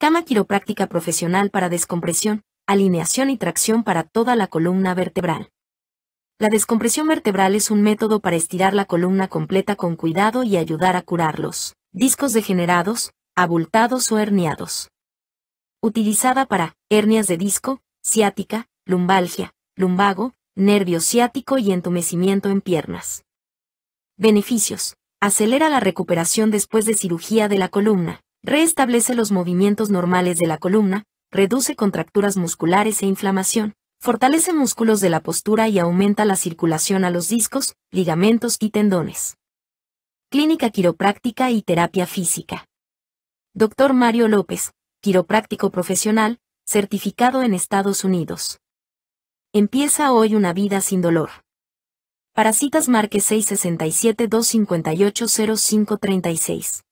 Cama quiropráctica profesional para descompresión, alineación y tracción para toda la columna vertebral. La descompresión vertebral es un método para estirar la columna completa con cuidado y ayudar a curar los discos degenerados, abultados o herniados. Utilizada para hernias de disco, ciática, lumbalgia, lumbago, nervio ciático y entumecimiento en piernas. Beneficios. Acelera la recuperación después de cirugía de la columna, reestablece los movimientos normales de la columna, reduce contracturas musculares e inflamación, fortalece músculos de la postura y aumenta la circulación a los discos, ligamentos y tendones. Clínica quiropráctica y terapia física. Dr. Mario López, quiropráctico profesional, certificado en Estados Unidos. Empieza hoy una vida sin dolor. Para citas marque 667-258-0536.